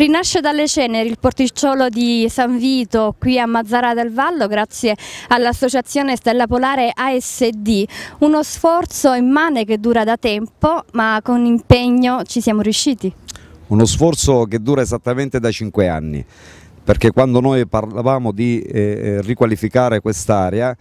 Rinasce dalle ceneri il porticciolo di San Vito qui a Mazzara del Vallo grazie all'associazione Stella Polare ASD, uno sforzo immane che dura da tempo ma con impegno ci siamo riusciti. Uno sforzo che dura esattamente da cinque anni perché quando noi parlavamo di eh, eh riqualificare quest'area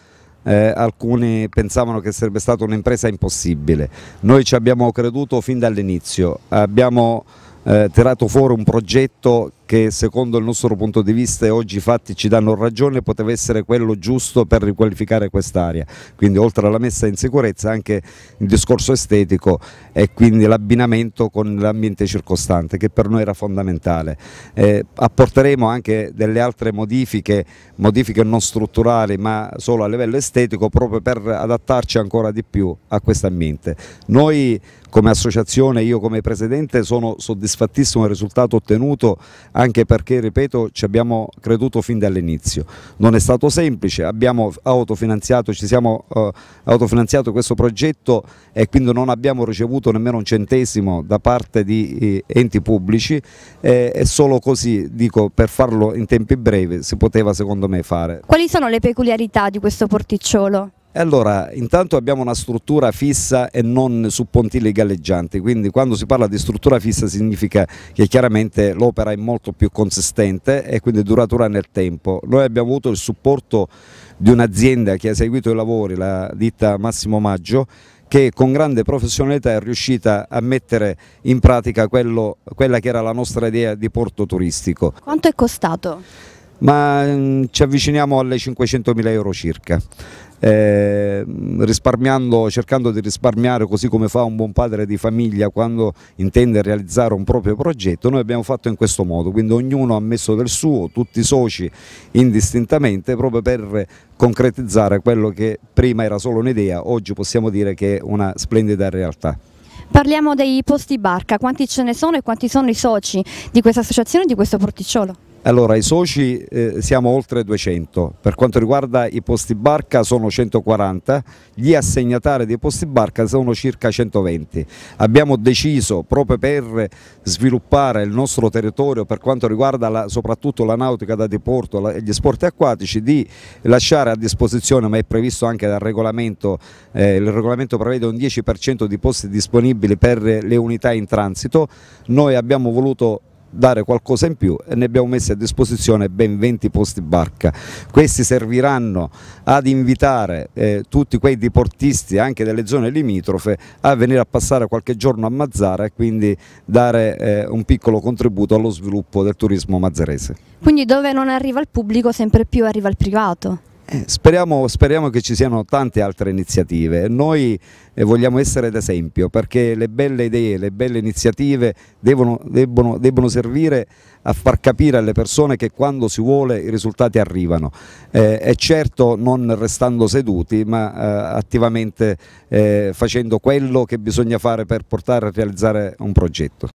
eh, alcuni pensavano che sarebbe stata un'impresa impossibile. Noi ci abbiamo creduto fin dall'inizio, abbiamo eh, tirato fuori un progetto che secondo il nostro punto di vista e oggi i fatti ci danno ragione poteva essere quello giusto per riqualificare quest'area. Quindi oltre alla messa in sicurezza anche il discorso estetico e quindi l'abbinamento con l'ambiente circostante che per noi era fondamentale. Eh, apporteremo anche delle altre modifiche, modifiche non strutturali ma solo a livello estetico proprio per adattarci ancora di più a questo ambiente. Noi come associazione, io come presidente sono soddisfattissimo del risultato ottenuto anche perché, ripeto, ci abbiamo creduto fin dall'inizio. Non è stato semplice, abbiamo autofinanziato, ci siamo eh, autofinanziato questo progetto e quindi non abbiamo ricevuto nemmeno un centesimo da parte di eh, enti pubblici e eh, solo così, dico, per farlo in tempi brevi si poteva secondo me fare. Quali sono le peculiarità di questo porticciolo? Allora, intanto abbiamo una struttura fissa e non su pontili galleggianti, quindi quando si parla di struttura fissa significa che chiaramente l'opera è molto più consistente e quindi duratura nel tempo. Noi abbiamo avuto il supporto di un'azienda che ha eseguito i lavori, la ditta Massimo Maggio, che con grande professionalità è riuscita a mettere in pratica quello, quella che era la nostra idea di porto turistico. Quanto è costato? ma mm, ci avviciniamo alle 500.000 euro circa. Eh, cercando di risparmiare così come fa un buon padre di famiglia quando intende realizzare un proprio progetto, noi abbiamo fatto in questo modo, quindi ognuno ha messo del suo, tutti i soci indistintamente, proprio per concretizzare quello che prima era solo un'idea, oggi possiamo dire che è una splendida realtà. Parliamo dei posti barca, quanti ce ne sono e quanti sono i soci di questa associazione di questo porticciolo? Allora, i soci eh, siamo oltre 200, per quanto riguarda i posti barca sono 140, gli assegnatari dei posti barca sono circa 120. Abbiamo deciso proprio per sviluppare il nostro territorio per quanto riguarda la, soprattutto la nautica da diporto e gli sport acquatici di lasciare a disposizione, ma è previsto anche dal regolamento, eh, il regolamento prevede un 10% di posti disponibili per le unità in transito, noi abbiamo voluto dare qualcosa in più e ne abbiamo messi a disposizione ben 20 posti barca. Questi serviranno ad invitare eh, tutti quei diportisti anche delle zone limitrofe a venire a passare qualche giorno a Mazzara e quindi dare eh, un piccolo contributo allo sviluppo del turismo mazzarese. Quindi dove non arriva il pubblico sempre più arriva il privato? Eh, speriamo, speriamo, che ci siano tante altre iniziative, noi eh, vogliamo essere d'esempio perché le belle idee, le belle iniziative devono, debbono, debbono, servire a far capire alle persone che quando si vuole i risultati arrivano eh, e certo non restando seduti ma eh, attivamente facendo quello che bisogna fare per portare a realizzare un progetto.